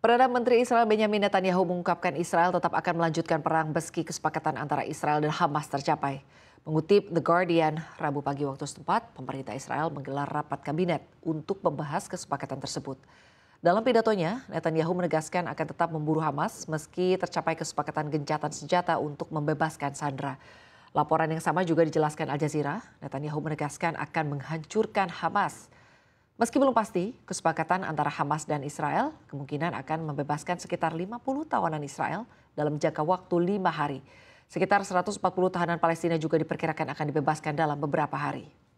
Perdana Menteri Israel Benjamin Netanyahu mengungkapkan Israel tetap akan melanjutkan perang meski kesepakatan antara Israel dan Hamas tercapai. Mengutip The Guardian, Rabu pagi waktu setempat, pemerintah Israel menggelar rapat kabinet untuk membahas kesepakatan tersebut. Dalam pidatonya, Netanyahu menegaskan akan tetap memburu Hamas meski tercapai kesepakatan gencatan senjata untuk membebaskan Sandra. Laporan yang sama juga dijelaskan Al Jazeera, Netanyahu menegaskan akan menghancurkan Hamas. Meski belum pasti, kesepakatan antara Hamas dan Israel kemungkinan akan membebaskan sekitar 50 tawanan Israel dalam jangka waktu lima hari. Sekitar 140 tahanan Palestina juga diperkirakan akan dibebaskan dalam beberapa hari.